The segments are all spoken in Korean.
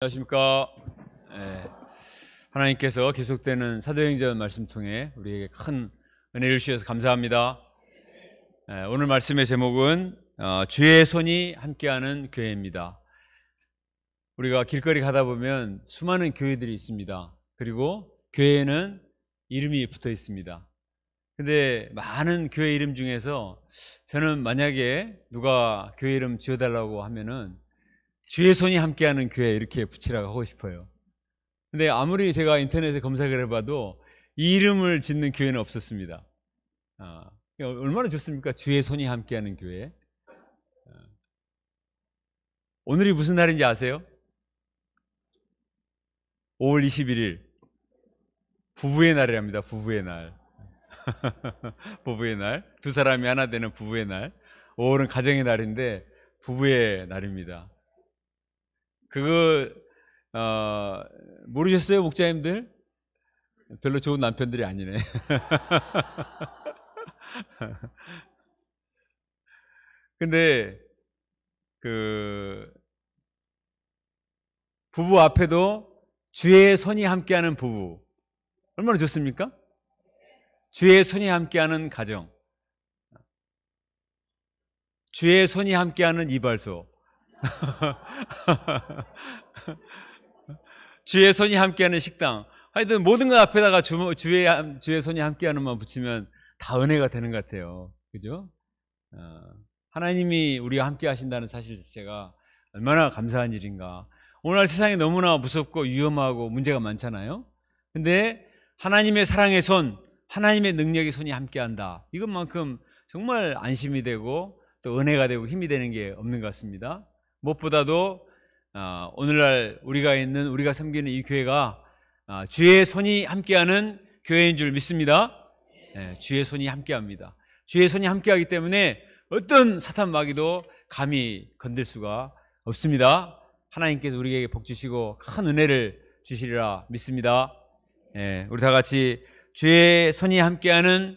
안녕하십니까. 예, 하나님께서 계속되는 사도행전 말씀 통해 우리에게 큰 은혜를 주셔서 감사합니다. 예, 오늘 말씀의 제목은 어, 주의 손이 함께하는 교회입니다. 우리가 길거리 가다 보면 수많은 교회들이 있습니다. 그리고 교회에는 이름이 붙어 있습니다. 근데 많은 교회 이름 중에서 저는 만약에 누가 교회 이름 지어달라고 하면은 주의 손이 함께하는 교회 이렇게 붙이라고 하고 싶어요. 근데 아무리 제가 인터넷에 검색을 해봐도 이름을 짓는 교회는 없었습니다. 아, 얼마나 좋습니까? 주의 손이 함께하는 교회. 아, 오늘이 무슨 날인지 아세요? 5월 21일 부부의 날이랍니다. 부부의 날. 부부의 날. 두 사람이 하나 되는 부부의 날. 5월은 가정의 날인데 부부의 날입니다. 그거 어, 모르셨어요 목자님들? 별로 좋은 남편들이 아니네. 근데 그 부부 앞에도 주의 손이 함께하는 부부 얼마나 좋습니까? 주의 손이 함께하는 가정, 주의 손이 함께하는 이발소, 주의 손이 함께하는 식당. 하여튼 모든 것 앞에다가 주, 주의, 주의 손이 함께하는만 것 붙이면 다 은혜가 되는 것 같아요. 그죠? 어, 하나님이 우리와 함께 하신다는 사실 자체가 얼마나 감사한 일인가. 오늘날 세상이 너무나 무섭고 위험하고 문제가 많잖아요. 근데 하나님의 사랑의 손, 하나님의 능력의 손이 함께한다. 이것만큼 정말 안심이 되고 또 은혜가 되고 힘이 되는 게 없는 것 같습니다. 무엇보다도 어, 오늘날 우리가 있는 우리가 섬기는 이 교회가 어, 주의 손이 함께하는 교회인 줄 믿습니다. 네, 주의 손이 함께합니다. 주의 손이 함께하기 때문에 어떤 사탄 마귀도 감히 건들 수가 없습니다. 하나님께서 우리에게 복 주시고 큰 은혜를 주시리라 믿습니다. 네, 우리 다 같이 주의 손이 함께하는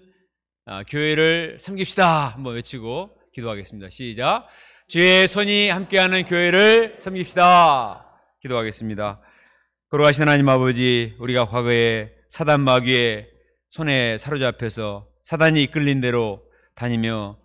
어, 교회를 섬깁시다 한번 외치고 기도하겠습니다. 시작. 주의 손이 함께하는 교회를 섬깁시다. 기도하겠습니다. 걸어가신 하나님 아버지, 우리가 과거에 사단 마귀의 손에 사로잡혀서 사단이 이끌린 대로 다니며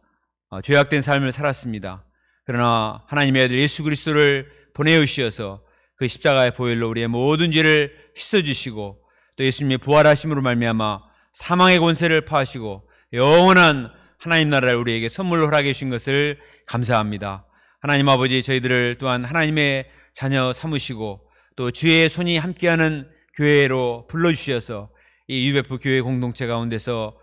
어, 죄악된 삶을 살았습니다. 그러나 하나님의 아들 예수 그리스도를 보내주시어서 그 십자가의 보혈로 우리의 모든 죄를 씻어주시고 또 예수님의 부활하심으로 말미암아 사망의 권세를 파하시고 영원한 하나님 나라를 우리에게 선물로 허락해 주신 것을 감사합니다. 하나님 아버지 저희들을 또한 하나님의 자녀 삼으시고 또 주의 손이 함께하는 교회로 불러주셔서 이 유베프 교회 공동체 가운데서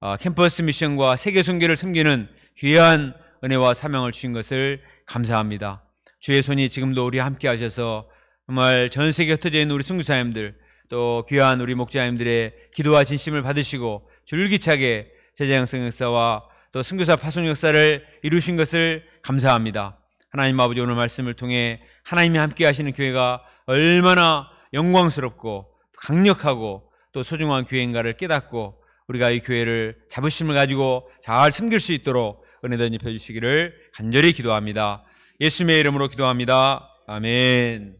어, 캠퍼스 미션과 세계 선교를 섬기는 귀한 은혜와 사명을 주신 것을 감사합니다. 주의 손이 지금도 우리 함께 하셔서 정말 전 세계 흩어져 있는 우리 선교사님들 또 귀한 우리 목자님들의 기도와 진심을 받으시고 줄기차게 제자양성 역사와 또 선교사 파송 역사를 이루신 것을 감사합니다. 하나님 아버지 오늘 말씀을 통해 하나님이 함께 하시는 교회가 얼마나 영광스럽고 강력하고 또 소중한 교회인가를 깨닫고 우리가 이 교회를 자부심을 가지고 잘 섬길 수 있도록 은혜를 입혀 주시기를 간절히 기도합니다. 예수님의 이름으로 기도합니다. 아멘.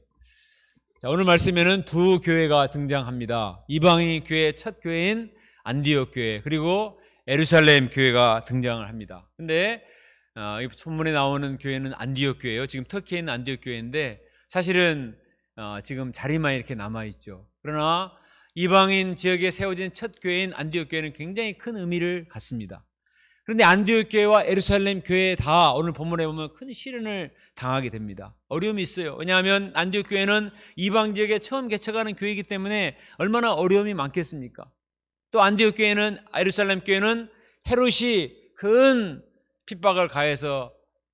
자, 오늘 말씀에는 두 교회가 등장합니다. 이방인 교회 첫 교회인 안디옥 교회 그리고 에루살렘 교회가 등장을 합니다. 근데 어, 소문에 나오는 교회는 안디옥 교회예요. 지금 터키에 있는 안디옥 교회인데 사실은 어, 지금 자리만 이렇게 남아 있죠. 그러나 이방인 지역에 세워진 첫 교회인 안디옥 교회는 굉장히 큰 의미를 갖습니다. 그런데 안디옥 교회와 에루살렘 교회 다 오늘 본문에 보면 큰 시련을 당하게 됩니다. 어려움이 있어요. 왜냐하면 안디옥 교회는 이방 지역에 처음 개척하는 교회이기 때문에 얼마나 어려움이 많겠습니까? 또 안디옥 교회는 아 예루살렘 교회는 헤롯이 큰 핍박을 가해서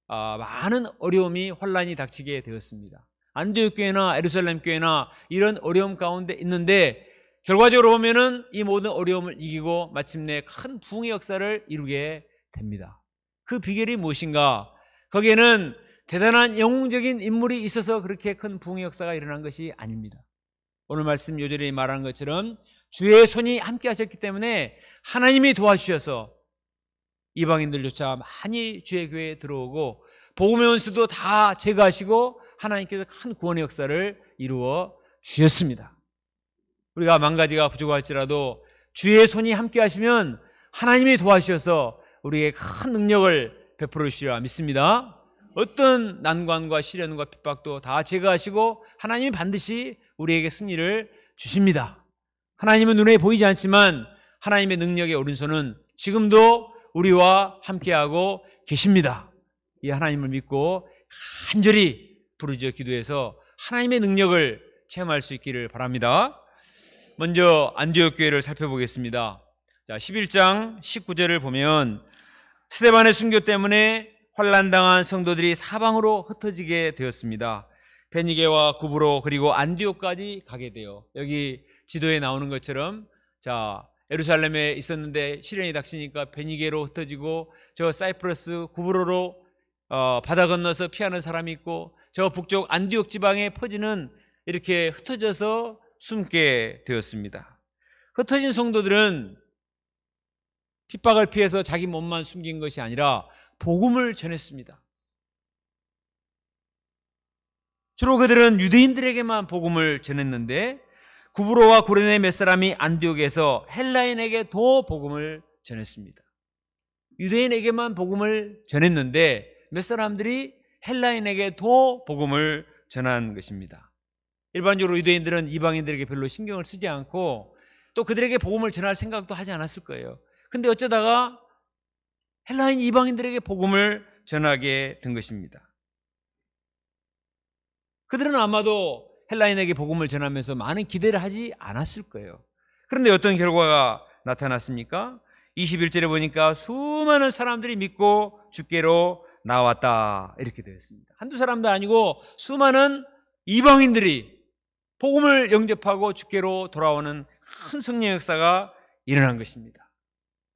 아, 많은 어려움이 혼란이 닥치게 되었습니다. 안디옥 교회나 예루살렘 교회나 이런 어려움 가운데 있는데 결과적으로 보면은 이 모든 어려움을 이기고 마침내 큰 부흥의 역사를 이루게 됩니다. 그 비결이 무엇인가? 거기에는 대단한 영웅적인 인물이 있어서 그렇게 큰 부흥의 역사가 일어난 것이 아닙니다. 오늘 말씀 요절에 말한 것처럼 주의 손이 함께 하셨기 때문에 하나님이 도와주셔서 이방인들조차 많이 주의 교회에 들어오고 복음의 원수도 다 제거하시고 하나님께서 큰 구원의 역사를 이루어 주셨습니다. 우리가 망가지가 부족할지라도 주의 손이 함께 하시면 하나님이 도와주셔서 우리에게 큰 능력을 베풀어 주시리라 믿습니다. 어떤 난관과 시련과 핍박도 다 제거하시고 하나님이 반드시 우리에게 승리를 주십니다. 하나님은 눈에 보이지 않지만 하나님의 능력의 오른손은 지금도 우리와 함께하고 계십니다. 이 하나님을 믿고 간절히 부르짖어 기도해서 하나님의 능력을 체험할 수 있기를 바랍니다. 먼저 안디옥 교회를 살펴보겠습니다. 자, 11장 19절을 보면 스테반의 순교 때문에 환란당한 성도들이 사방으로 흩어지게 되었습니다. 베니게와 구브로 그리고 안디옥까지 가게 되어 여기 지도에 나오는 것처럼 자에루살렘에 있었는데 시련이 닥치니까 베니게로 흩어지고 저 사이프러스 구브로로 어, 바다 건너서 피하는 사람이 있고 저 북쪽 안디옥 지방에 퍼지는 이렇게 흩어져서 숨게 되었습니다. 흩어진 성도들은 핍박을 피해서 자기 몸만 숨긴 것이 아니라 복음을 전했습니다. 주로 그들은 유대인들에게만 복음을 전했는데 구브로와 구레네몇 사람이 안디옥에서 헬라인에게 더 복음을 전했습니다. 유대인에게만 복음을 전했는데 몇 사람들이 헬라인에게 더 복음을 전한 것입니다. 일반적으로 유대인들은 이방인들에게 별로 신경을 쓰지 않고 또 그들에게 복음을 전할 생각도 하지 않았을 거예요. 근데 어쩌다가 헬라인 이방인들에게 복음을 전하게 된 것입니다. 그들은 아마도 헬라인에게 복음을 전하면서 많은 기대를 하지 않았을 거예요. 그런데 어떤 결과가 나타났습니까? 21절에 보니까 수많은 사람들이 믿고 주께로 나왔다. 이렇게 되었습니다 한두 사람도 아니고 수많은 이방인들이 복음을 영접하고 주께로 돌아오는 큰 성령 역사가 일어난 것입니다.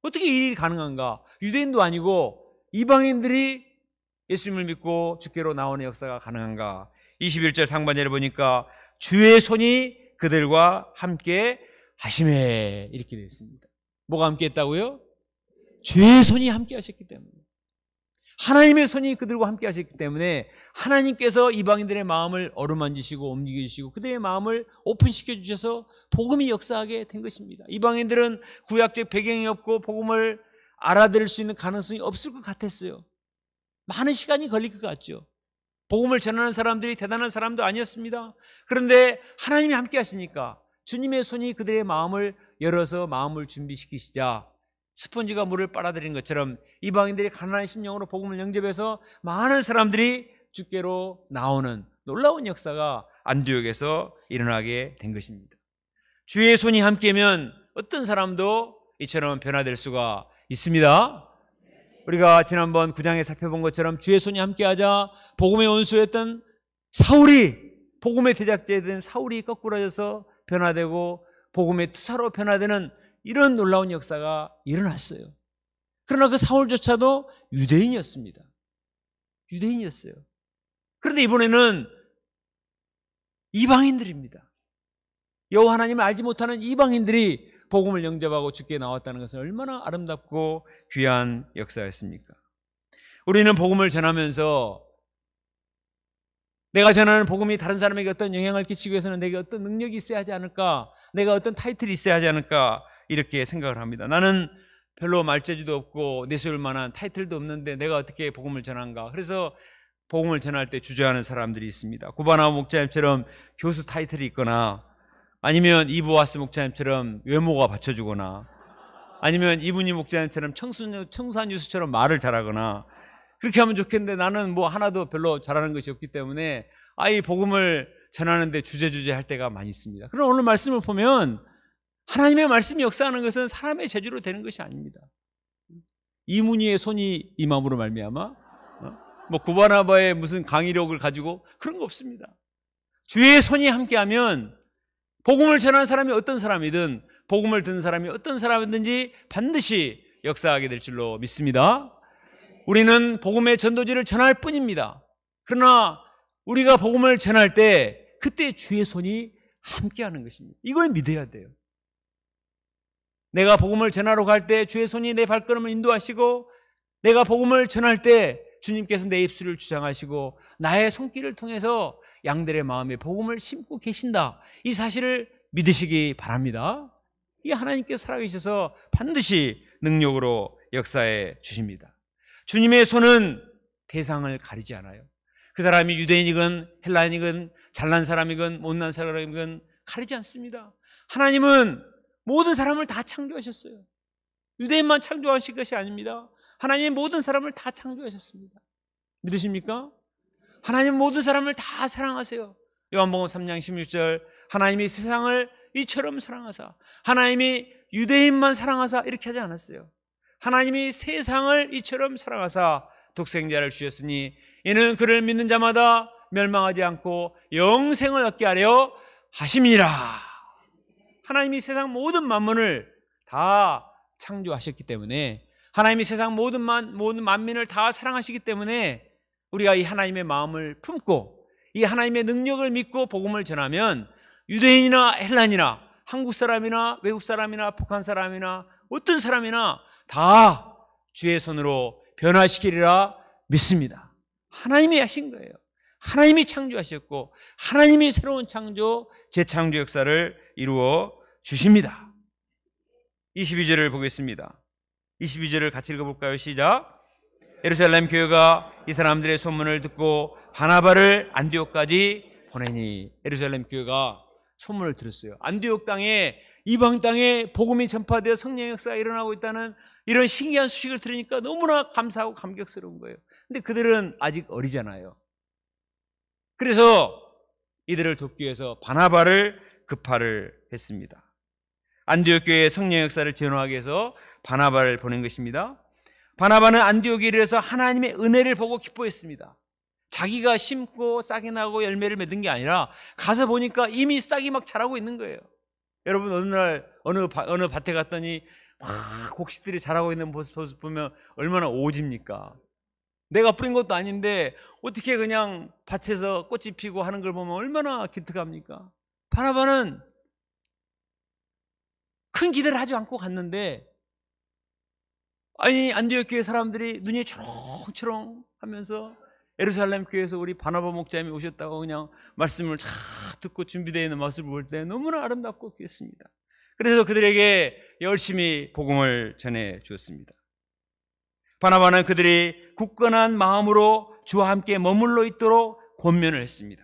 어떻게 이 일이 가능한가? 유대인도 아니고 이방인들이 예수님을 믿고 주께로 나오는 역사가 가능한가? 21절 상반절에 보니까 주의 손이 그들과 함께 하심에 이렇게 되어 있습니다. 뭐가 함께 했다고요? 주의 손이 함께 하셨기 때문에 하나님의 손이 그들과 함께 하셨기 때문에 하나님께서 이방인들의 마음을 어루만지시고 움직이시고 그들의 마음을 오픈시켜 주셔서 복음이 역사하게 된 것입니다. 이방인들은 구약적 배경이 없고 복음을 알아들을 수 있는 가능성이 없을 것 같았어요. 많은 시간이 걸릴 것 같죠. 복음을 전하는 사람들이 대단한 사람도 아니었습니다. 그런데 하나님이 함께 하시니까 주님의 손이 그들의 마음을 열어서 마음을 준비시키시자 스펀지가 물을 빨아들이는 것처럼 이방인들이 가난한 심령으로 복음을 영접해서 많은 사람들이 주께로 나오는 놀라운 역사가 안디옥에서 일어나게 된 것입니다. 주의 손이 함께면 어떤 사람도 이처럼 변화될 수가 있습니다. 우리가 지난번 구장에 살펴본 것처럼 주의 손이 함께하자 복음의 원수였던 사울이 복음의 대작자였던 사울이 거꾸러져서 변화되고 복음의 투사로 변화되는 이런 놀라운 역사가 일어났어요. 그러나 그 사울조차도 유대인이었습니다. 유대인이었어요. 그런데 이번에는 이방인들입니다. 여호와 하나님을 알지 못하는 이방인들이 복음을 영접하고 죽게 나왔다는 것은 얼마나 아름답고 귀한 역사였습니까? 우리는 복음을 전하면서 내가 전하는 복음이 다른 사람에게 어떤 영향을 끼치기 위해서는 내게 어떤 능력이 있어야 하지 않을까? 내가 어떤 타이틀이 있어야 하지 않을까? 이렇게 생각을 합니다. 나는 별로 말재주도 없고 내세울 만한 타이틀도 없는데 내가 어떻게 복음을 전한가? 그래서 복음을 전할 때 주저하는 사람들이 있습니다. 구바나 목자님처럼 교수 타이틀이 있거나 아니면 이브와스 목자님처럼 외모가 받쳐주거나 아니면 이분이 목자님처럼 청순, 청산유수처럼 말을 잘하거나 그렇게 하면 좋겠는데 나는 뭐 하나도 별로 잘하는 것이 없기 때문에 아이 복음을 전하는데 주제주제 할 때가 많이 있습니다. 그럼 오늘 말씀을 보면 하나님의 말씀이 역사하는 것은 사람의 재주로 되는 것이 아닙니다. 이문희의 손이 이맘으로 말미암아 어? 뭐 구바나바의 무슨 강의력을 가지고 그런 거 없습니다. 주의 손이 함께하면 복음을 전하 사람이 어떤 사람이든 복음을 듣는 사람이 어떤 사람이든지 반드시 역사하게 될 줄로 믿습니다. 우리는 복음의 전도지를 전할 뿐입니다. 그러나 우리가 복음을 전할 때 그때 주의 손이 함께하는 것입니다. 이걸 믿어야 돼요. 내가 복음을 전하러 갈 때 주의 손이 내 발걸음을 인도하시고 내가 복음을 전할 때 주님께서 내 입술을 주장하시고 나의 손길을 통해서 양들의 마음에 복음을 심고 계신다. 이 사실을 믿으시기 바랍니다. 이 하나님께 살아계셔서 반드시 능력으로 역사해 주십니다. 주님의 손은 대상을 가리지 않아요. 그 사람이 유대인이건 헬라인이건 잘난 사람이건 못난 사람이건 가리지 않습니다. 하나님은 모든 사람을 다 창조하셨어요. 유대인만 창조하신 것이 아닙니다. 하나님의 모든 사람을 다 창조하셨습니다. 믿으십니까? 하나님 모든 사람을 다 사랑하세요. 요한복음 3장 16절 하나님이 세상을 이처럼 사랑하사 하나님이 유대인만 사랑하사 이렇게 하지 않았어요. 하나님이 세상을 이처럼 사랑하사 독생자를 주셨으니 이는 그를 믿는 자마다 멸망하지 않고 영생을 얻게 하려 하심이라. 하나님이 세상 모든 만물을 다 창조하셨기 때문에 하나님이 세상 모든 만 모든 만민을 다 사랑하시기 때문에 우리가 이 하나님의 마음을 품고 이 하나님의 능력을 믿고 복음을 전하면 유대인이나 헬란이나 한국 사람이나 외국 사람이나 북한 사람이나 어떤 사람이나 다 주의 손으로 변화시키리라 믿습니다. 하나님이 하신 거예요. 하나님이 창조하셨고 하나님이 새로운 창조, 재창조 역사를 이루어 주십니다. 22절을 보겠습니다. 22절을 같이 읽어볼까요? 시작. 예루살렘 교회가 이 사람들의 소문을 듣고 바나바를 안디옥까지 보내니 예루살렘 교회가 소문을 들었어요. 안디옥 땅에 이방 땅에 복음이 전파되어 성령 역사가 일어나고 있다는 이런 신기한 소식을 들으니까 너무나 감사하고 감격스러운 거예요. 근데 그들은 아직 어리잖아요. 그래서 이들을 돕기 위해서 바나바를 급파를 했습니다. 안디옥 교회의 성령 역사를 전화하기 위해서 바나바를 보낸 것입니다. 바나바는 안디옥에 이르러서 하나님의 은혜를 보고 기뻐했습니다. 자기가 심고 싹이 나고 열매를 맺은 게 아니라 가서 보니까 이미 싹이 막 자라고 있는 거예요. 여러분 어느 날 어느 바, 어느 밭에 갔더니 막 곡식들이 자라고 있는 모습 보면 얼마나 오집니까? 내가 뿌린 것도 아닌데 어떻게 그냥 밭에서 꽃이 피고 하는 걸 보면 얼마나 기특합니까? 바나바는 큰 기대를 하지 않고 갔는데 아니 안디옥 교회 사람들이 눈이 초롱초롱 하면서 에르살렘 교회에서 우리 바나바 목자님이 오셨다고 그냥 말씀을 잘 듣고 준비되어 있는 모습을 볼 때 너무나 아름답고 귀했습니다. 그래서 그들에게 열심히 복음을 전해 주었습니다. 바나바는 그들이 굳건한 마음으로 주와 함께 머물러 있도록 권면을 했습니다.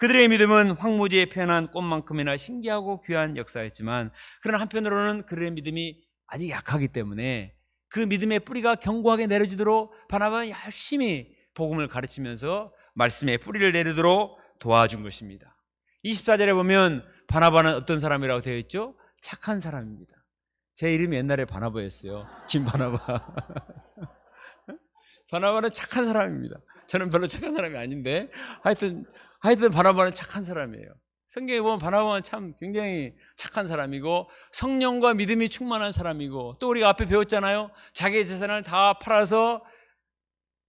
그들의 믿음은 황무지에 표현한 꽃만큼이나 신기하고 귀한 역사였지만 그러나 한편으로는 그들의 믿음이 아직 약하기 때문에 그 믿음의 뿌리가 견고하게 내려지도록 바나바는 열심히 복음을 가르치면서 말씀의 뿌리를 내리도록 도와준 것입니다. 24절에 보면 바나바는 어떤 사람이라고 되어 있죠? 착한 사람입니다. 제 이름이 옛날에 바나바였어요. 김바나바. 바나바는 착한 사람입니다. 저는 별로 착한 사람이 아닌데 하여튼 하여튼 바나바는 착한 사람이에요. 성경에 보면 바나바는 참 굉장히 착한 사람이고 성령과 믿음이 충만한 사람이고 또 우리가 앞에 배웠잖아요. 자기의 재산을 다 팔아서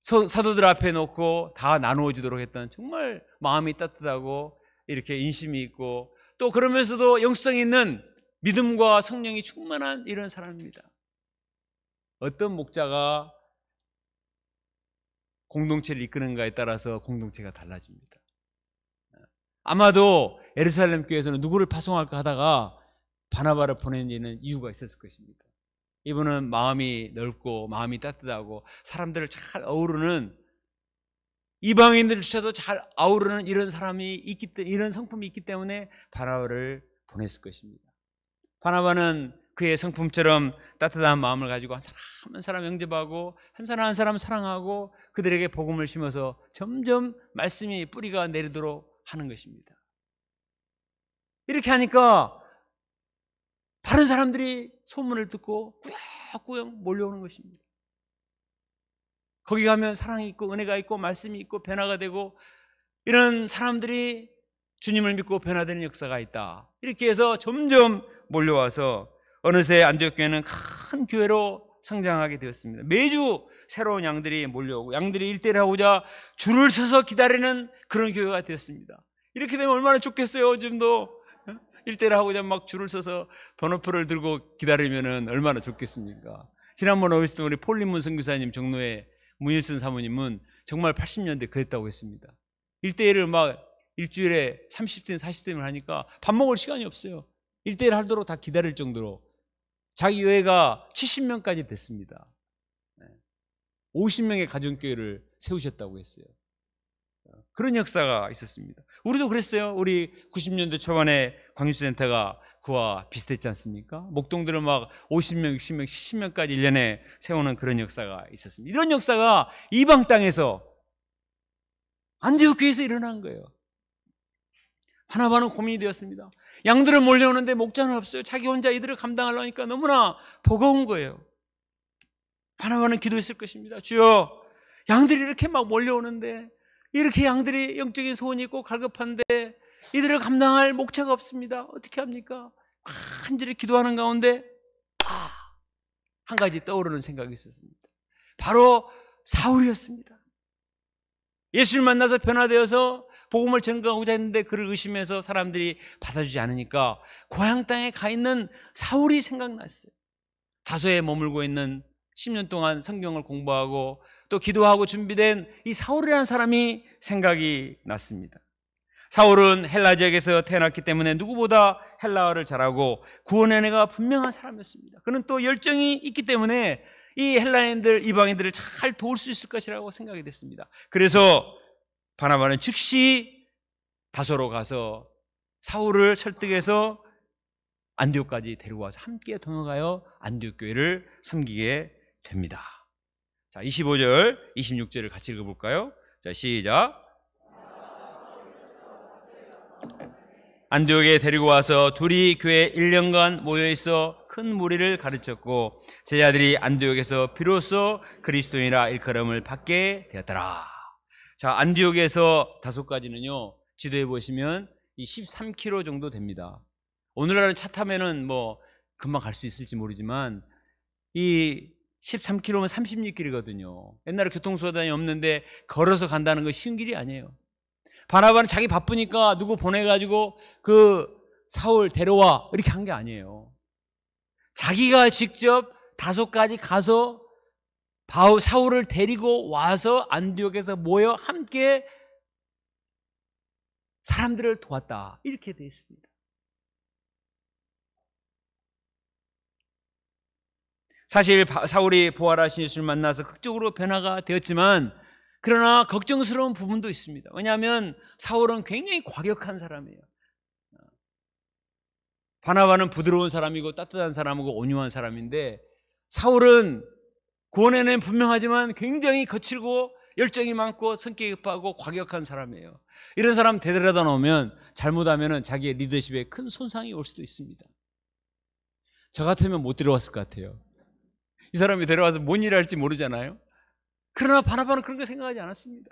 사도들 앞에 놓고 다 나누어 주도록 했던 정말 마음이 따뜻하고 이렇게 인심이 있고 또 그러면서도 영성 있는 믿음과 성령이 충만한 이런 사람입니다. 어떤 목자가 공동체를 이끄는가에 따라서 공동체가 달라집니다. 아마도 에르살렘 교회에서는 누구를 파송할까 하다가 바나바를 보내는 이유가 있었을 것입니다. 이분은 마음이 넓고 마음이 따뜻하고 사람들을 잘 어우르는 이방인들조차도 잘 아우르는 이런 사람이 있기 때문에 이런 성품이 있기 때문에 바나바를 보냈을 것입니다. 바나바는 그의 성품처럼 따뜻한 마음을 가지고 한 사람 한 사람 영접하고 한 사람 한 사람 사랑하고 그들에게 복음을 심어서 점점 말씀이 뿌리가 내리도록 하는 것입니다. 이렇게 하니까 다른 사람들이 소문을 듣고 꾸역꾸역 몰려오는 것입니다. 거기 가면 사랑이 있고 은혜가 있고 말씀이 있고 변화가 되고 이런 사람들이 주님을 믿고 변화되는 역사가 있다. 이렇게 해서 점점 몰려와서 어느새 안디옥교회는 큰 교회로 성장하게 되었습니다. 매주 새로운 양들이 몰려오고 양들이 일대를 하고자 줄을 서서 기다리는 그런 교회가 되었습니다. 이렇게 되면 얼마나 좋겠어요, 요즘도. 일대를 하고자 막 줄을 서서 번호표를 들고 기다리면은 얼마나 좋겠습니까? 지난번 오셨던 우리 폴리문 선교사님 정로의 문일선 사모님은 정말 80년대 그랬다고 했습니다. 일대일을막 일주일에 30대, 40대면 하니까 밥 먹을 시간이 없어요. 일대일 하도록 다 기다릴 정도로 자기 교회가 70명까지 됐습니다. 50명의 가정교회를 세우셨다고 했어요. 그런 역사가 있었습니다. 우리도 그랬어요. 우리 90년대 초반에 광주센터가 그와 비슷했지 않습니까? 목동들은 막 50명, 60명, 70명까지 1년에 세우는 그런 역사가 있었습니다. 이런 역사가 이방 땅에서 안디옥교에서 일어난 거예요. 하나만은 고민이 되었습니다. 양들은 몰려오는데 목자는 없어요. 자기 혼자 이들을 감당하려니까 너무나 버거운 거예요. 바나바는 기도했을 것입니다. 주여, 양들이 이렇게 막 몰려오는데, 이렇게 양들이 영적인 소원이 있고 갈급한데, 이들을 감당할 목차가 없습니다. 어떻게 합니까? 간절히 기도하는 가운데 아, 한 가지 떠오르는 생각이 있었습니다. 바로 사울이었습니다. 예수를 만나서 변화되어서 복음을 전가하고자 했는데 그를 의심해서 사람들이 받아주지 않으니까 고향 땅에 가 있는 사울이 생각났어요. 다소에 머물고 있는 10년 동안 성경을 공부하고 또 기도하고 준비된 이 사울이라는 사람이 생각이 났습니다. 사울은 헬라 지역에서 태어났기 때문에 누구보다 헬라어를 잘하고 구원의 은혜가 분명한 사람이었습니다. 그는 또 열정이 있기 때문에 이 헬라인들 이방인들을 잘 도울 수 있을 것이라고 생각이 됐습니다. 그래서 바나바는 즉시 다소로 가서 사울을 설득해서 안디옥까지 데려와서 함께 동역하여 안디옥 교회를 섬기게 됩니다. 자, 25절, 26절을 같이 읽어 볼까요? 자, 시작. 안디옥에 데리고 와서 둘이 교회 1년간 모여 있어 큰 무리를 가르쳤고 제자들이 안디옥에서 비로소 그리스도인이라 일컬음을 받게 되었더라. 자, 안디옥에서 다섯 가지는요. 지도해 보시면 이 13km 정도 됩니다. 오늘날 차 타면은 뭐 금방 갈 수 있을지 모르지만 이 13km면 3 6 k m 거든요 옛날에 교통수단이 없는데 걸어서 간다는 거 쉬운 길이 아니에요. 바나바는 자기 바쁘니까 누구 보내가지고 그 사울 데려와 이렇게 한 게 아니에요. 자기가 직접 다섯까지 가서 바울 사울을 데리고 와서 안디옥에서 모여 함께 사람들을 도왔다 이렇게 되어 있습니다. 사실 사울이 부활하신 예수를 만나서 극적으로 변화가 되었지만 그러나 걱정스러운 부분도 있습니다. 왜냐하면 사울은 굉장히 과격한 사람이에요. 바나바는 부드러운 사람이고 따뜻한 사람이고 온유한 사람인데 사울은 구원에는 분명하지만 굉장히 거칠고 열정이 많고 성격이 급하고 과격한 사람이에요. 이런 사람 데려다 놓으면 잘못하면 자기의 리더십에 큰 손상이 올 수도 있습니다. 저 같으면 못들어왔을것 같아요. 이 사람이 데려와서 뭔 일을 할지 모르잖아요. 그러나 바나바는 그런 걸 생각하지 않았습니다.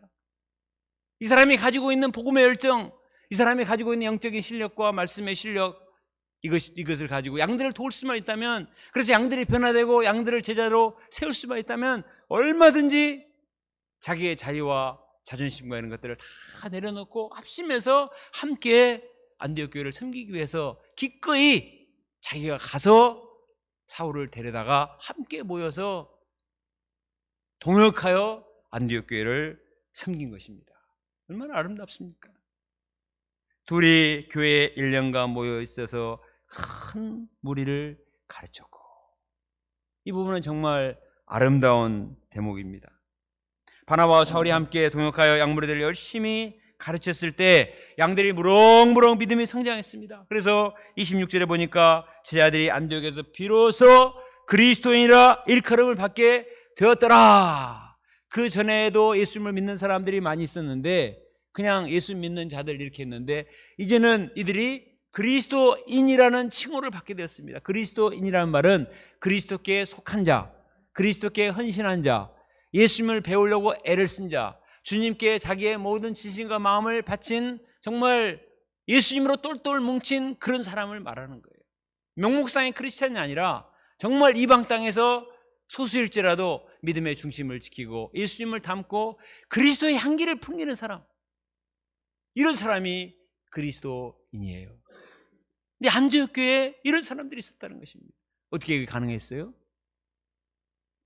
이 사람이 가지고 있는 복음의 열정, 이 사람이 가지고 있는 영적인 실력과 말씀의 실력, 이것, 이것을 가지고 양들을 도울 수만 있다면, 그래서 양들이 변화되고 양들을 제자로 세울 수만 있다면, 얼마든지 자기의 자리와 자존심과 이런 것들을 다 내려놓고 합심해서 함께 안디옥 교회를 섬기기 위해서 기꺼이 자기가 가서 사울을 데려다가 함께 모여서 동역하여 안디옥 교회를 섬긴 것입니다. 얼마나 아름답습니까? 둘이 교회에 1년간 모여 있어서 큰 무리를 가르쳤고 이 부분은 정말 아름다운 대목입니다. 바나와 사울이 함께 동역하여 양무리들을 열심히 가르쳤을 때 양들이 무럭무럭 믿음이 성장했습니다. 그래서 26절에 보니까 제자들이 안디옥에서 비로소 그리스도인이라 일컬음을 받게 되었더라. 그 전에도 예수님을 믿는 사람들이 많이 있었는데 그냥 예수 믿는 자들 이렇게 했는데 이제는 이들이 그리스도인이라는 칭호를 받게 되었습니다. 그리스도인이라는 말은 그리스도께 속한 자, 그리스도께 헌신한 자, 예수님을 배우려고 애를 쓴 자, 주님께 자기의 모든 지신과 마음을 바친 정말 예수님으로 똘똘 뭉친 그런 사람을 말하는 거예요. 명목상의 크리스찬이 아니라 정말 이방 땅에서 소수일지라도 믿음의 중심을 지키고 예수님을 닮고 그리스도의 향기를 풍기는 사람. 이런 사람이 그리스도인이에요. 근데 안디 교회에 이런 사람들이 있었다는 것입니다. 어떻게 가능했어요?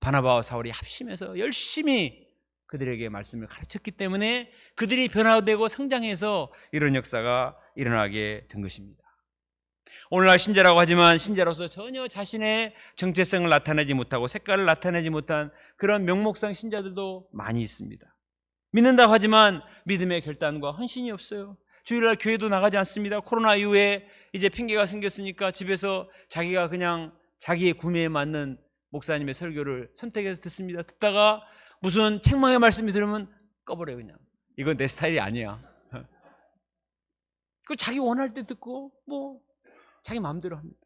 바나바와 사울이 합심해서 열심히 그들에게 말씀을 가르쳤기 때문에 그들이 변화되고 성장해서 이런 역사가 일어나게 된 것입니다. 오늘날 신자라고 하지만 신자로서 전혀 자신의 정체성을 나타내지 못하고 색깔을 나타내지 못한 그런 명목상 신자들도 많이 있습니다. 믿는다고 하지만 믿음의 결단과 헌신이 없어요. 주일날 교회도 나가지 않습니다. 코로나 이후에 이제 핑계가 생겼으니까 집에서 자기가 그냥 자기의 구매에 맞는 목사님의 설교를 선택해서 듣습니다. 듣다가 무슨 책망의 말씀이 들으면 꺼버려요, 그냥. 이건 내 스타일이 아니야. 그 자기 원할 때 듣고, 뭐, 자기 마음대로 합니다.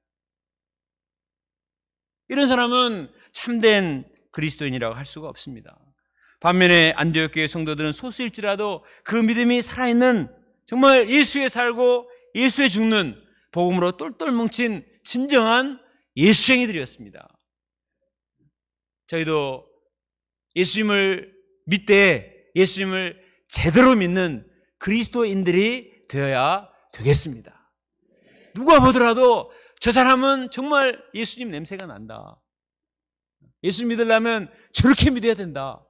이런 사람은 참된 그리스도인이라고 할 수가 없습니다. 반면에 안디옥 교의 성도들은 소수일지라도 그 믿음이 살아있는 정말 예수에 살고 예수에 죽는 복음으로 똘똘 뭉친 진정한 예수행이들이었습니다. 저희도 예수님을 믿되 예수님을 제대로 믿는 그리스도인들이 되어야 되겠습니다. 누가 보더라도 저 사람은 정말 예수님 냄새가 난다. 예수 믿으려면 저렇게 믿어야 된다.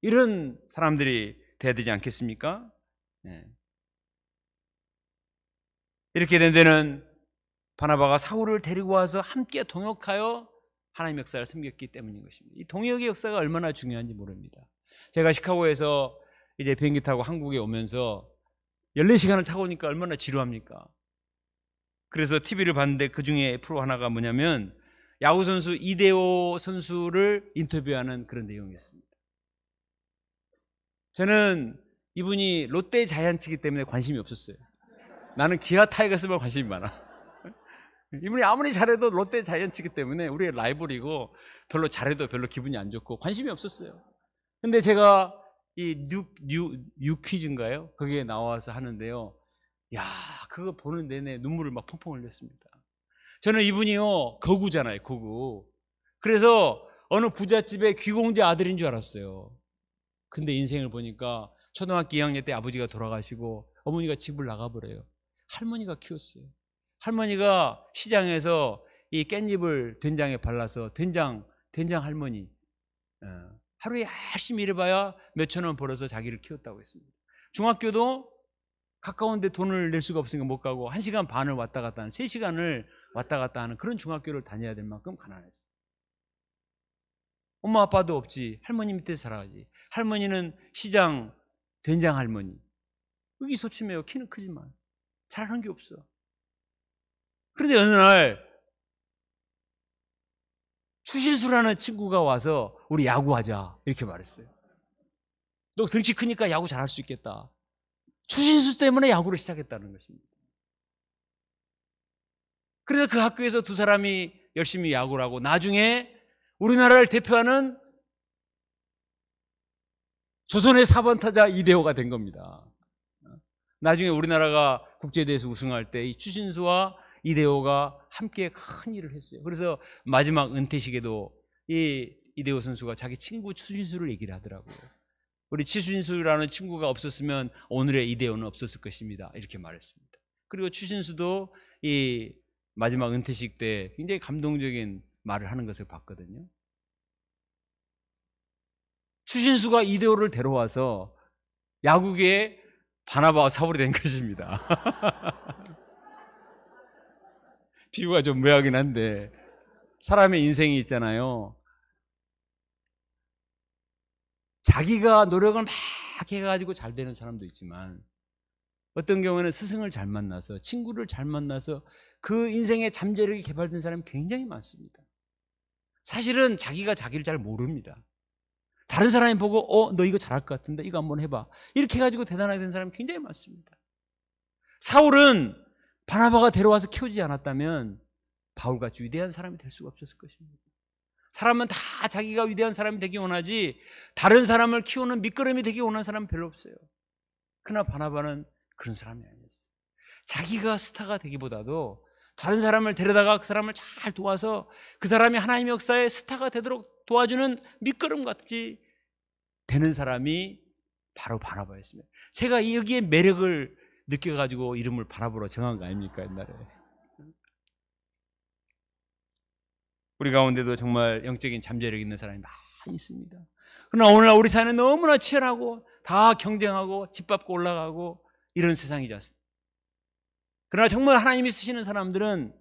이런 사람들이 돼야 되지 않겠습니까? 네. 이렇게 된 데는 바나바가 사울을 데리고 와서 함께 동역하여 하나님 역사를 섬겼기 때문인 것입니다. 이 동역의 역사가 얼마나 중요한지 모릅니다. 제가 시카고에서 이제 비행기 타고 한국에 오면서 14시간을 타고 오니까 얼마나 지루합니까? 그래서 TV를 봤는데 그 중에 프로 하나가 뭐냐면 야구 선수 이대호 선수를 인터뷰하는 그런 내용이었습니다. 저는 이분이 롯데 자이언츠이기 때문에 관심이 없었어요. 나는 기아 타이거스만 관심이 많아. 이분이 아무리 잘해도 롯데 자이언츠이기 때문에 우리의 라이벌이고 별로 잘해도 별로 기분이 안 좋고 관심이 없었어요. 근데 제가 이 뉴, 뉴, 뉴 퀴즈인가요? 거기에 나와서 하는데요. 야, 그거 보는 내내 눈물을 막 펑펑 흘렸습니다. 저는 이분이요, 거구잖아요, 거구. 그래서 어느 부잣집의 귀공자 아들인 줄 알았어요. 근데 인생을 보니까 초등학교 2학년 때 아버지가 돌아가시고 어머니가 집을 나가버려요. 할머니가 키웠어요. 할머니가 시장에서 이 깻잎을 된장에 발라서 된장, 된장 할머니. 어, 하루에 열심히 일해봐야 몇천 원 벌어서 자기를 키웠다고 했습니다. 중학교도 가까운데 돈을 낼 수가 없으니까 못 가고 1시간 반을 왔다 갔다 하는 3시간을 왔다 갔다 하는 그런 중학교를 다녀야 될 만큼 가난했어. 엄마 아빠도 없지. 할머니 밑에 살아가지. 할머니는 시장 된장 할머니. 여기소침해요 키는 크지만 잘하는 게 없어. 그런데 어느 날 추실수라는 친구가 와서 우리 야구하자 이렇게 말했어요. 너 등치 크니까 야구 잘할 수 있겠다. 추신수 때문에 야구를 시작했다는 것입니다. 그래서 그 학교에서 두 사람이 열심히 야구를 하고 나중에 우리나라를 대표하는 조선의 4번 타자 이대호가 된 겁니다. 나중에 우리나라가 국제대회에서 우승할 때 이 추신수와 이대호가 함께 큰 일을 했어요. 그래서 마지막 은퇴식에도 이 이대호 선수가 자기 친구 추신수를 얘기를 하더라고요. 우리 치신수라는 친구가 없었으면 오늘의 이대호는 없었을 것입니다. 이렇게 말했습니다. 그리고 추신수도 이 마지막 은퇴식 때 굉장히 감동적인 말을 하는 것을 봤거든요. 추신수가 이대호를 데려와서 야구계의 바나바와 사울이 된 것입니다. 비유가 좀 무하긴 한데 사람의 인생이 있잖아요. 자기가 노력을 막 해가지고 잘 되는 사람도 있지만 어떤 경우에는 스승을 잘 만나서 친구를 잘 만나서 그 인생의 잠재력이 개발된 사람이 굉장히 많습니다. 사실은 자기가 자기를 잘 모릅니다. 다른 사람이 보고 어 너 이거 잘할 것 같은데 이거 한번 해봐 이렇게 해가지고 대단하게 된 사람이 굉장히 많습니다. 사울은 바나바가 데려와서 키우지 않았다면 바울같이 위대한 사람이 될 수가 없었을 것입니다. 사람은 다 자기가 위대한 사람이 되기 원하지 다른 사람을 키우는 밑거름이 되기 원하는 사람은 별로 없어요. 그러나 바나바는 그런 사람이 아니었어요. 자기가 스타가 되기보다도 다른 사람을 데려다가 그 사람을 잘 도와서 그 사람이 하나님의 역사에 스타가 되도록 도와주는 밑거름 같지 되는 사람이 바로 바나바였습니다. 제가 여기에 매력을 느껴가지고 이름을 바나바로 정한 거 아닙니까 옛날에? 우리 가운데도 정말 영적인 잠재력 있는 사람이 많이 있습니다. 그러나 오늘날 우리 사회는 너무나 치열하고 다 경쟁하고 집밟고 올라가고 이런 세상이지 않습니까? 그러나 정말 하나님이 쓰시는 사람들은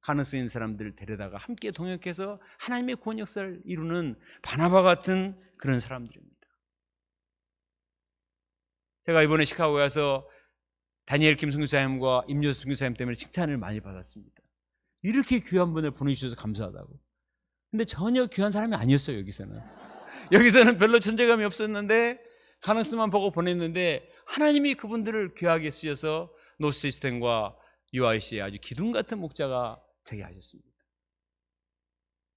가능성 있는 사람들을 데려다가 함께 동역해서 하나님의 구원 역사를 이루는 바나바 같은 그런 사람들입니다. 제가 이번에 시카고에 와서 다니엘 김승규 사님과 임효수 승규 사님 때문에 칭찬을 많이 받았습니다. 이렇게 귀한 분을 보내주셔서 감사하다고. 근데 전혀 귀한 사람이 아니었어요, 여기서는. 여기서는 별로 존재감이 없었는데, 가능성만 보고 보냈는데, 하나님이 그분들을 귀하게 쓰여서 노스 시스템과 UIC의 아주 기둥 같은 목자가 되게 하셨습니다.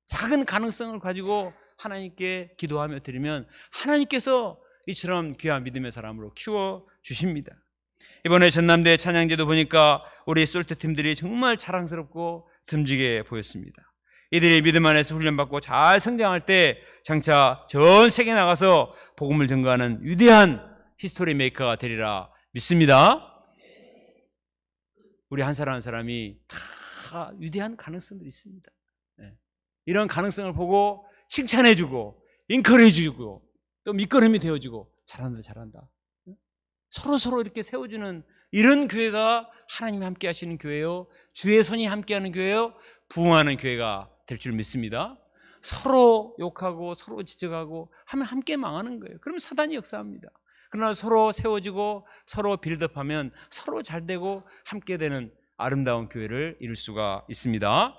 작은 가능성을 가지고 하나님께 기도하며 드리면 하나님께서 이처럼 귀한 믿음의 사람으로 키워 주십니다. 이번에 전남대 찬양제도 보니까 우리 솔트 팀들이 정말 자랑스럽고 듬직해 보였습니다. 이들이 믿음 안에서 훈련받고 잘 성장할 때 장차 전 세계 나가서 복음을 증가하는 위대한 히스토리 메이커가 되리라 믿습니다. 우리 한 사람 한 사람이 다 위대한 가능성들이 있습니다. 네. 이런 가능성을 보고 칭찬해주고, 인커리해주고, 또 밑거름이 되어주고, 잘한다, 잘한다. 네. 서로 서로 이렇게 세워주는 이런 교회가 하나님이 함께 하시는 교회요. 주의 손이 함께 하는 교회요. 부흥하는 교회가 될 줄 믿습니다. 서로 욕하고 서로 지적하고 하면 함께 망하는 거예요. 그러면 사단이 역사합니다. 그러나 서로 세워지고 서로 빌드업하면 서로 잘 되고 함께 되는 아름다운 교회를 이룰 수가 있습니다.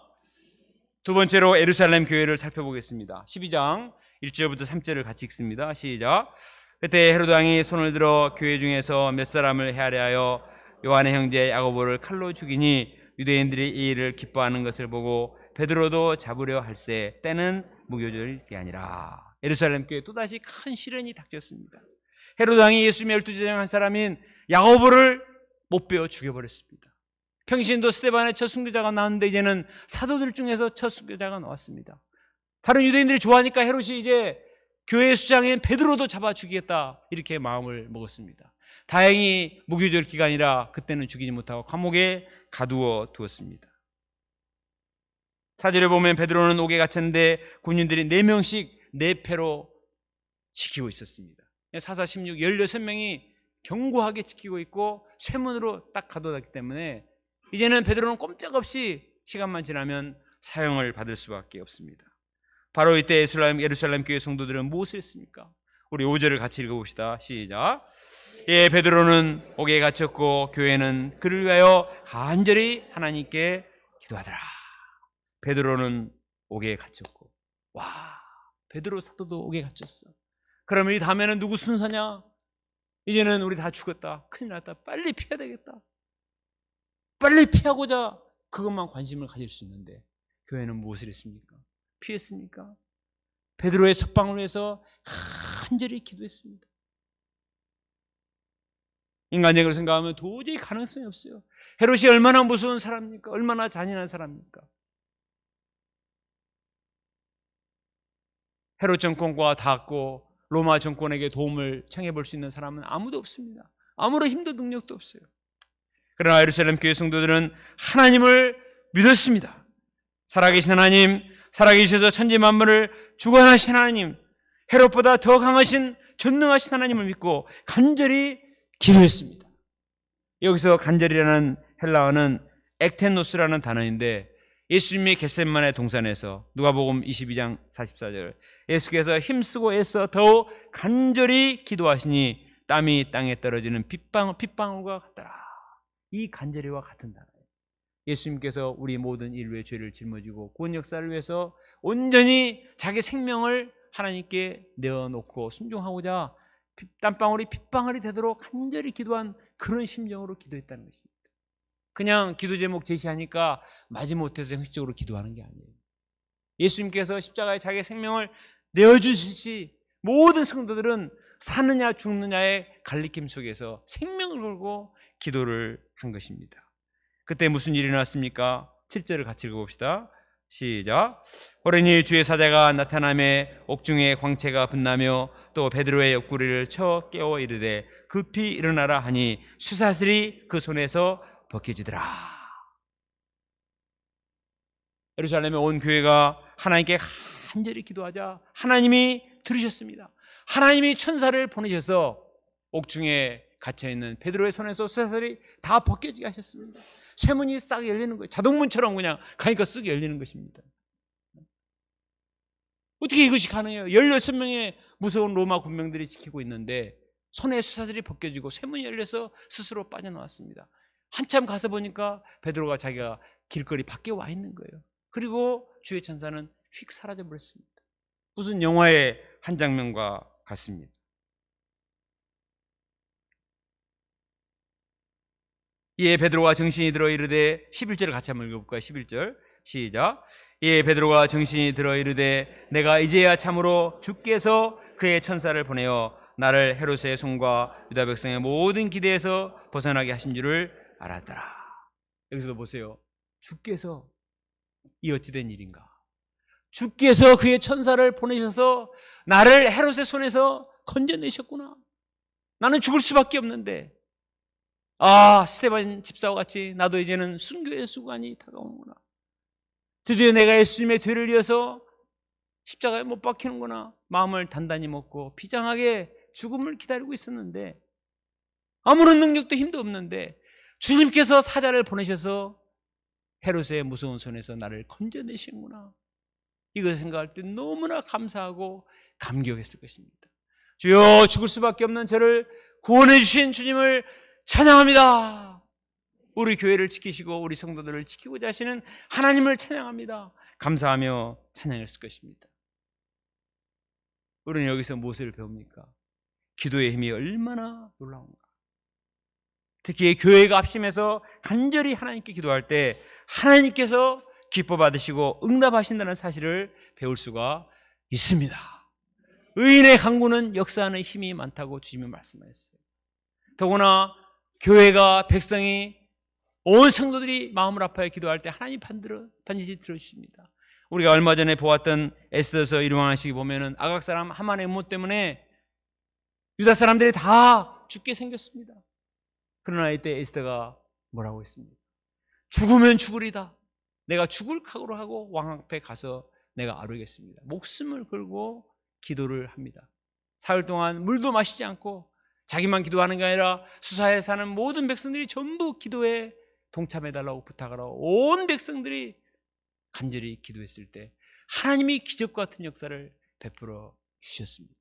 두 번째로 에루살렘 교회를 살펴보겠습니다. 12장 1절부터 3절을 같이 읽습니다. 시작. 그때 헤로당이 손을 들어 교회 중에서 몇 사람을 해하려 요한의 형제 야고보를 칼로 죽이니 유대인들이 이 일을 기뻐하는 것을 보고 베드로도 잡으려 할세 때는 무교절이 아니라 예루살렘 교회 또다시 큰 시련이 닥쳤습니다. 헤로당이 예수님의 열두 제정 한 사람인 야고보를 못 베어 죽여버렸습니다. 평신도 스테반의 첫 순교자가 나왔는데 이제는 사도들 중에서 첫 순교자가 나왔습니다. 다른 유대인들이 좋아하니까 헤롯이 이제 교회 수장인 베드로도 잡아 죽이겠다 이렇게 마음을 먹었습니다. 다행히 무교절 기간이라 그때는 죽이지 못하고 감옥에 가두어 두었습니다. 사절에 보면 베드로는 옥에 갇혔는데 군인들이 4명씩 4패로 지키고 있었습니다. 사사 16, 16명이 견고하게 지키고 있고 쇠문으로 딱 가둬놨기 때문에 이제는 베드로는 꼼짝없이 시간만 지나면 사형을 받을 수밖에 없습니다. 바로 이때 예루살렘, 예루살렘 교회 성도들은 무엇을 했습니까? 우리 5절을 같이 읽어봅시다. 시작. 예, 베드로는 옥에 갇혔고 교회는 그를 위하여 간절히 하나님께 기도하더라. 베드로는 옥에 갇혔고 와 베드로 사도도 옥에 갇혔어. 그러면 이 다음에는 누구 순서냐? 이제는 우리 다 죽었다. 큰일 났다. 빨리 피해야 되겠다. 빨리 피하고자 그것만 관심을 가질 수 있는데 교회는 무엇을 했습니까? 피했습니까? 베드로의 석방을 위해서 간절히 기도했습니다. 인간적으로 생각하면 도저히 가능성이 없어요. 헤롯이 얼마나 무서운 사람입니까? 얼마나 잔인한 사람입니까? 헤롯 정권과 닿고 로마 정권에게 도움을 청해 볼수 있는 사람은 아무도 없습니다. 아무런 힘도 능력도 없어요. 그러나 예루살렘 교회 성도들은 하나님을 믿었습니다. 살아계신 하나님, 살아계셔서 천지 만물을 주관하신 하나님, 해롭보다더 강하신 전능하신 하나님을 믿고 간절히 기도했습니다. 여기서 간절이라는 헬라어는 액테노스라는 단어인데 예수님이 겟셋만의 동산에서 누가복음 22장 44절 예수께서 힘쓰고 애써 더욱 간절히 기도하시니 땀이 땅에 떨어지는 핏방울과 같더라. 이 간절이와 같은 단어. 예수님께서 우리 모든 인류의 죄를 짊어지고 구원 역사를 위해서 온전히 자기 생명을 하나님께 내어놓고 순종하고자 땀방울이 핏방울이 되도록 간절히 기도한 그런 심정으로 기도했다는 것입니다. 그냥 기도 제목 제시하니까 마지못해서 형식적으로 기도하는 게 아니에요. 예수님께서 십자가에 자기 생명을 내어주시지 모든 성도들은 사느냐 죽느냐의 갈리낌 속에서 생명을 걸고 기도를 한 것입니다. 그때 무슨 일이 났습니까 7절을 같이 읽어봅시다. 시작. 호련이 주의 사자가 나타남에 옥중에 광채가 분나며 또 베드로의 옆구리를 쳐 깨워 이르되 급히 일어나라 하니 수사슬이 그 손에서 벗겨지더라. 예루살렘에 온 교회가 하나님께 간절히 기도하자 하나님이 들으셨습니다. 하나님이 천사를 보내셔서 옥중에 갇혀 있는 베드로의 손에서 쇠살이 다 벗겨지게 하셨습니다. 쇠문이 싹 열리는 거예요. 자동문처럼 그냥 가니까 쓱 열리는 것입니다. 어떻게 이것이 가능해요? 16명의 무서운 로마 군병들이 지키고 있는데 손에 수사들이 벗겨지고 쇠문이 열려서 스스로 빠져나왔습니다. 한참 가서 보니까 베드로가 자기가 길거리 밖에 와 있는 거예요. 그리고 주의 천사는 휙 사라져 버렸습니다. 무슨 영화의 한 장면과 같습니다. 이에 예, 베드로가 정신이 들어 이르되 11절을 같이 한번 읽어볼까요? 11절 시작 이에 예, 베드로가 정신이 들어 이르되 내가 이제야 참으로 주께서 그의 천사를 보내어 나를 헤롯의 손과 유다 백성의 모든 기대에서 벗어나게 하신 줄을 알았더라 여기서도 보세요 주께서 이 어찌된 일인가 주께서 그의 천사를 보내셔서 나를 헤롯의 손에서 건져내셨구나 나는 죽을 수밖에 없는데 아 스테반 집사와 같이 나도 이제는 순교의 수간이 다가오는구나. 드디어 내가 예수님의 뒤를 이어서 십자가에 못 박히는구나. 마음을 단단히 먹고 비장하게 죽음을 기다리고 있었는데 아무런 능력도 힘도 없는데 주님께서 사자를 보내셔서 헤롯의 무서운 손에서 나를 건져내시는구나이것을 생각할 때 너무나 감사하고 감격했을 것입니다. 주여 죽을 수밖에 없는 저를 구원해 주신 주님을 찬양합니다. 우리 교회를 지키시고 우리 성도들을 지키고자 하시는 하나님을 찬양합니다. 감사하며 찬양했을 것입니다. 우리는 여기서 무엇을 배웁니까? 기도의 힘이 얼마나 놀라운가. 특히 교회가 합심해서 간절히 하나님께 기도할 때 하나님께서 기뻐 받으시고 응답하신다는 사실을 배울 수가 있습니다. 의인의 강구는 역사하는 힘이 많다고 주님이 말씀하셨어요. 더구나 교회가 백성이 온 성도들이 마음을 아파해 기도할 때 하나님 반들어, 반드시 들어주십니다. 우리가 얼마 전에 보았던 에스더서 일왕하시기 보면은 아각 사람 하만의 음모 때문에 유다 사람들이 다 죽게 생겼습니다. 그러나 이때 에스더가 뭐라고 했습니다. 죽으면 죽으리다. 내가 죽을 각오로 하고 왕 앞에 가서 내가 아뢰겠습니다. 목숨을 걸고 기도를 합니다. 사흘 동안 물도 마시지 않고 자기만 기도하는 게 아니라 수사에 사는 모든 백성들이 전부 기도에 동참해달라고 부탁하라고 온 백성들이 간절히 기도했을 때 하나님이 기적 같은 역사를 베풀어 주셨습니다.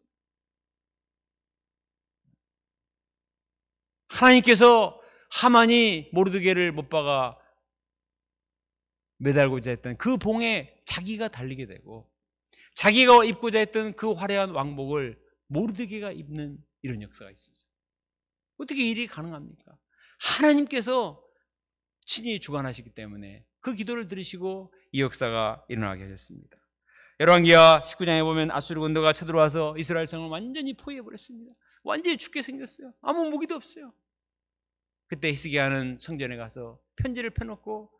하나님께서 하만이 모르드게를 못 박아 매달고자 했던 그 봉에 자기가 달리게 되고 자기가 입고자 했던 그 화려한 왕복을 모르드게가 입는 이런 역사가 있었어요. 어떻게 일이 가능합니까? 하나님께서 친히 주관하시기 때문에 그 기도를 들으시고 이 역사가 일어나게 하셨습니다. 열왕기하 19장에 보면 아수르 군대가 쳐들어와서 이스라엘 성을 완전히 포위해 버렸습니다. 완전히 죽게 생겼어요. 아무 무기도 없어요. 그때 히스기야는 성전에 가서 편지를 펴놓고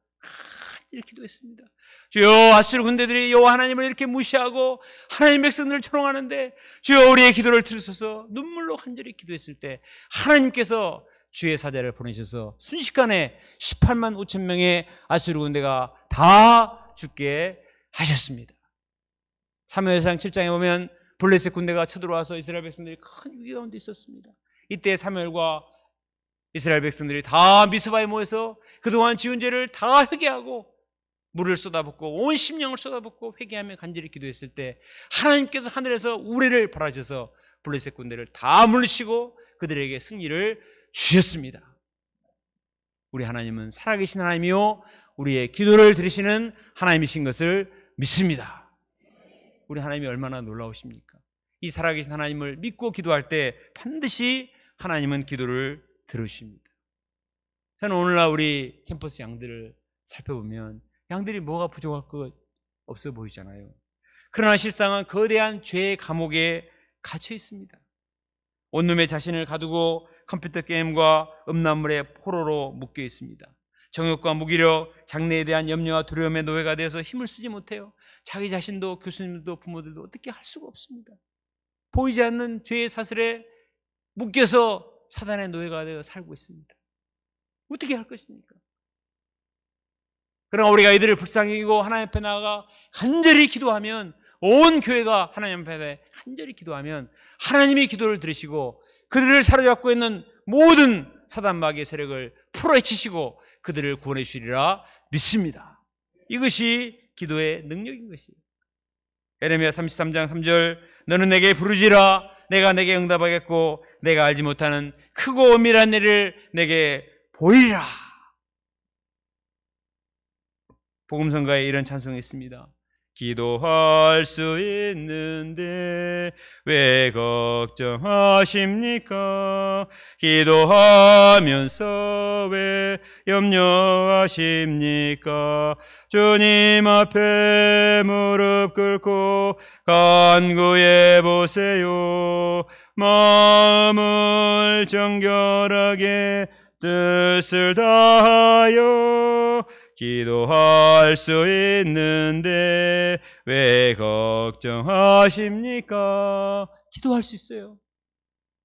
간절히 기도했습니다. 주여 아스르 군대들이 여호와 하나님을 이렇게 무시하고 하나님 백성들을 초롱하는데 주여 우리의 기도를 들으셔서 눈물로 간절히 기도했을 때 하나님께서 주의 사자를 보내셔서 순식간에 18만 5천 명의 아스르 군대가 다 죽게 하셨습니다. 사무엘상 7장에 보면 블레셋 군대가 쳐들어와서 이스라엘 백성들이 큰 위기 가운데 있었습니다. 이때 사무엘과 이스라엘 백성들이 다 미스바에 모여서 그동안 지은 죄를 다 회개하고 물을 쏟아붓고 온 심령을 쏟아붓고 회개하며 간절히 기도했을 때 하나님께서 하늘에서 우레를 바라셔서 블레셋 군대를 다 물리시고 그들에게 승리를 주셨습니다. 우리 하나님은 살아계신 하나님이요 우리의 기도를 들으시는 하나님이신 것을 믿습니다. 우리 하나님이 얼마나 놀라우십니까? 이 살아계신 하나님을 믿고 기도할 때 반드시 하나님은 기도를 들으십니다. 저는 오늘날 우리 캠퍼스 양들을 살펴보면 양들이 뭐가 부족할 것 없어 보이잖아요. 그러나 실상은 거대한 죄의 감옥에 갇혀 있습니다. 온몸에 자신을 가두고 컴퓨터 게임과 음란물의 포로로 묶여 있습니다. 정욕과 무기력, 장래에 대한 염려와 두려움의 노예가 돼서 힘을 쓰지 못해요. 자기 자신도 교수님도 부모들도 어떻게 할 수가 없습니다. 보이지 않는 죄의 사슬에 묶여서 사단의 노예가 되어 살고 있습니다. 어떻게 할 것입니까? 그러나 우리가 이들을 불쌍히 여기고 하나님 앞에 나아가 간절히 기도하면 온 교회가 하나님 앞에 간절히 기도하면 하나님이 기도를 들으시고 그들을 사로잡고 있는 모든 사단 마귀의 세력을 풀어헤치시고 그들을 구원해 주리라 믿습니다. 이것이 기도의 능력인 것이에요. 에레미야 33장 3절 너는 내게 부르지라 내가 내게 응답하겠고 내가 알지 못하는 크고 엄밀한 일을 내게 보이라 복음성가에 이런 찬송이 있습니다. 기도할 수 있는데 왜 걱정하십니까? 기도하면서 왜 염려하십니까? 주님 앞에 무릎 꿇고 간구해 보세요. 마음을 정결하게 뜻을 다하여 기도할 수 있는데 왜 걱정하십니까? 기도할 수 있어요.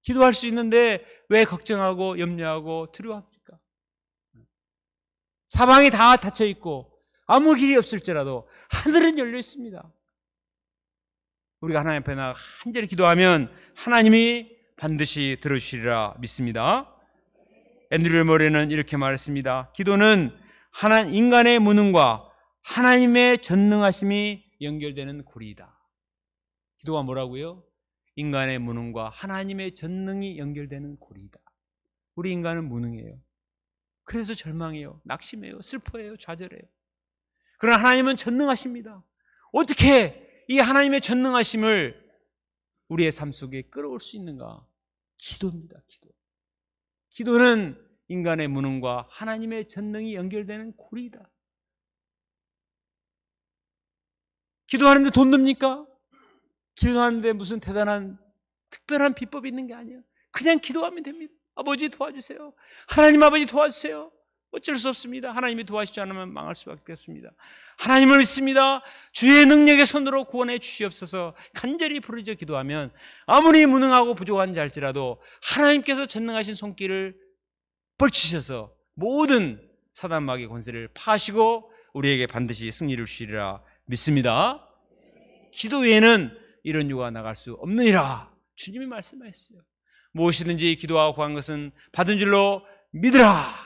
기도할 수 있는데 왜 걱정하고 염려하고 두려워합니까? 사방이 다 닫혀 있고 아무 길이 없을지라도 하늘은 열려 있습니다. 우리가 하나님 앞에 나가 한절히 기도하면 하나님이 반드시 들으시리라 믿습니다. 앤드류 머리는 이렇게 말했습니다. 기도는 하나 인간의 무능과 하나님의 전능하심이 연결되는 고리이다. 기도가 뭐라고요? 인간의 무능과 하나님의 전능이 연결되는 고리이다. 우리 인간은 무능해요. 그래서 절망해요. 낙심해요. 슬퍼해요. 좌절해요. 그러나 하나님은 전능하십니다. 어떻게 이 하나님의 전능하심을 우리의 삶 속에 끌어올 수 있는가? 기도입니다. 기도. 기도는 인간의 무능과 하나님의 전능이 연결되는 고리다. 기도하는데 돈 듭니까? 기도하는데 무슨 대단한 특별한 비법이 있는 게아니에 그냥 기도하면 됩니다. 아버지 도와주세요. 하나님 아버지 도와주세요. 어쩔 수 없습니다. 하나님이 도와주지 않으면 망할 수밖에 없습니다. 하나님을 믿습니다. 주의 능력의 손으로 구원해 주시옵소서 간절히 부르짖어 기도하면 아무리 무능하고 부족한지 알지라도 하나님께서 전능하신 손길을 뻘치셔서 모든 사단마귀 권세를 파시고 우리에게 반드시 승리를 주시리라 믿습니다. 기도 외에는 이런 유가 나갈 수 없느니라 주님이 말씀하셨어요. 무엇이든지 기도하고 구한 것은 받은 줄로 믿으라.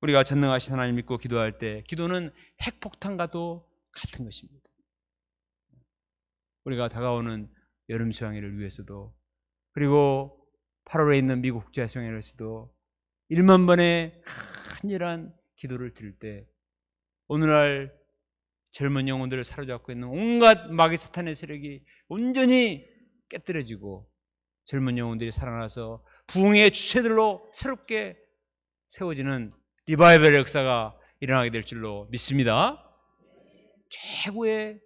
우리가 전능하신 하나님 믿고 기도할 때 기도는 핵폭탄과도 같은 것입니다. 우리가 다가오는 여름 수양회를 위해서도 그리고 8월에 있는 미국 국제화성회에서도 1만 번의 간절한 기도를 드릴 때 오늘날 젊은 영혼들을 사로잡고 있는 온갖 마귀 사탄의 세력이 온전히 깨뜨려지고 젊은 영혼들이 살아나서 부흥의 주체들로 새롭게 세워지는 리바이벌 역사가 일어나게 될 줄로 믿습니다. 최고의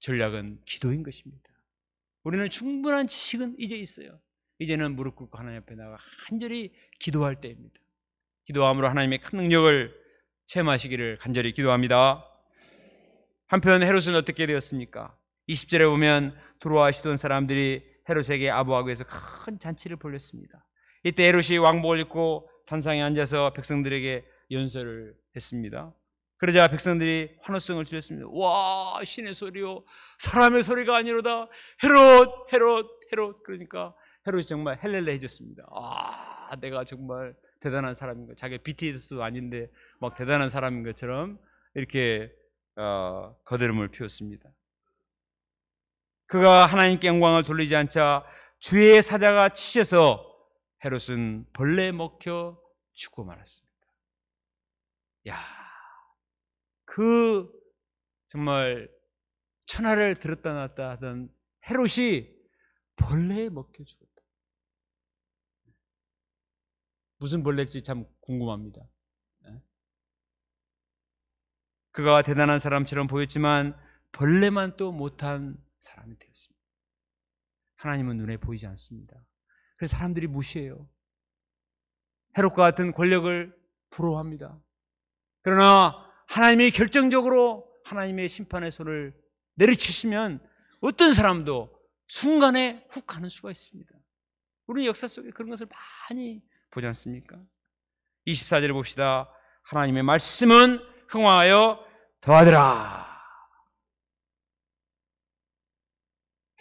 전략은 기도인 것입니다. 우리는 충분한 지식은 이제 있어요. 이제는 무릎 꿇고 하나님 앞에 나가 간절히 기도할 때입니다. 기도함으로 하나님의 큰 능력을 체험하시기를 간절히 기도합니다. 한편 헤롯은 어떻게 되었습니까? 20절에 보면 들어와시던 사람들이 헤롯에게 아부하고 해서 큰 잔치를 벌렸습니다 이때 헤롯이 왕복을 입고 탄상에 앉아서 백성들에게 연설을 했습니다. 그러자 백성들이 환호성을 지었습니다. 와 신의 소리요 사람의 소리가 아니로다 헤롯 헤롯 헤롯 그러니까 헤롯이 정말 헬렐레 해줬습니다. 아 내가 정말 대단한 사람인 것 자기 BTS도 아닌데 막 대단한 사람인 것처럼 이렇게 어, 거드름을 피웠습니다. 그가 하나님께 영광을 돌리지 않자 주의 사자가 치셔서 헤롯은 벌레 먹혀 죽고 말았습니다. 야, 그 정말 천하를 들었다 놨다 하던 헤롯이 벌레에 먹혀 죽었다. 무슨 벌레일지 참 궁금합니다. 네. 그가 대단한 사람처럼 보였지만 벌레만 또 못한 사람이 되었습니다. 하나님은 눈에 보이지 않습니다. 그래서 사람들이 무시해요. 헤롯과 같은 권력을 부러워합니다. 그러나 하나님이 결정적으로 하나님의 심판의 손을 내리치시면 어떤 사람도 순간에 훅 가는 수가 있습니다. 우리 역사 속에 그런 것을 많이 보지 않습니까? 24절을 봅시다. 하나님의 말씀은 흥화하여 더하더라.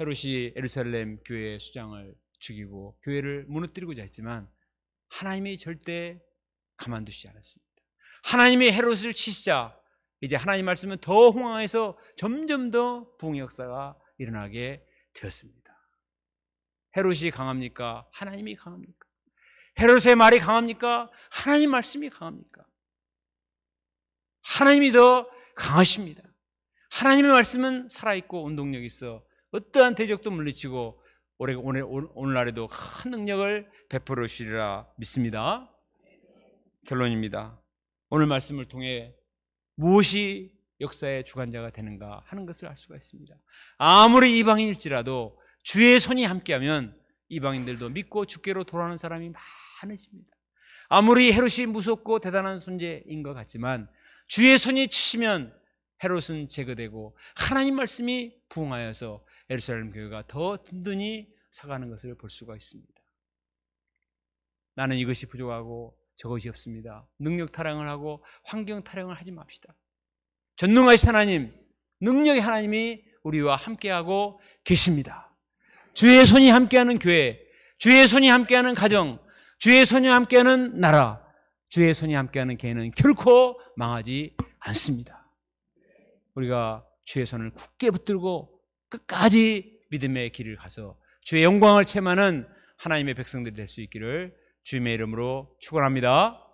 헤롯이 에루살렘 교회 의 수장을 죽이고 교회를 무너뜨리고자 했지만 하나님이 절대 가만두시지 않았습니다. 하나님이 헤롯을 치시자 이제 하나님 말씀은 더 홍황해서 점점 더 부흥 역사가 일어나게 되었습니다. 헤롯이 강합니까? 하나님이 강합니까? 헤롯의 말이 강합니까? 하나님 말씀이 강합니까? 하나님이 더 강하십니다. 하나님의 말씀은 살아있고 운동력 있어 어떠한 대적도 물리치고 올해, 오늘, 오늘날에도 큰 능력을 베풀어 주시리라 믿습니다. 결론입니다. 오늘 말씀을 통해 무엇이 역사의 주관자가 되는가 하는 것을 알 수가 있습니다. 아무리 이방인일지라도 주의 손이 함께하면 이방인들도 믿고 주께로 돌아오는 사람이 많으십니다. 아무리 헤롯이 무섭고 대단한 존재인 것 같지만 주의 손이 치시면 헤롯은 제거되고 하나님 말씀이 부흥하여서 에루살렘 교회가 더 든든히 서가는 것을 볼 수가 있습니다. 나는 이것이 부족하고 저것이 없습니다. 능력 타령을 하고 환경 타령을 하지 맙시다. 전능하신 하나님, 능력의 하나님이 우리와 함께하고 계십니다. 주의 손이 함께하는 교회, 주의 손이 함께하는 가정, 주의 손이 함께하는 나라, 주의 손이 함께하는 개는 결코 망하지 않습니다. 우리가 주의 손을 굳게 붙들고 끝까지 믿음의 길을 가서 주의 영광을 채만은 하나님의 백성들이 될 수 있기를 주님의 이름으로 축원합니다.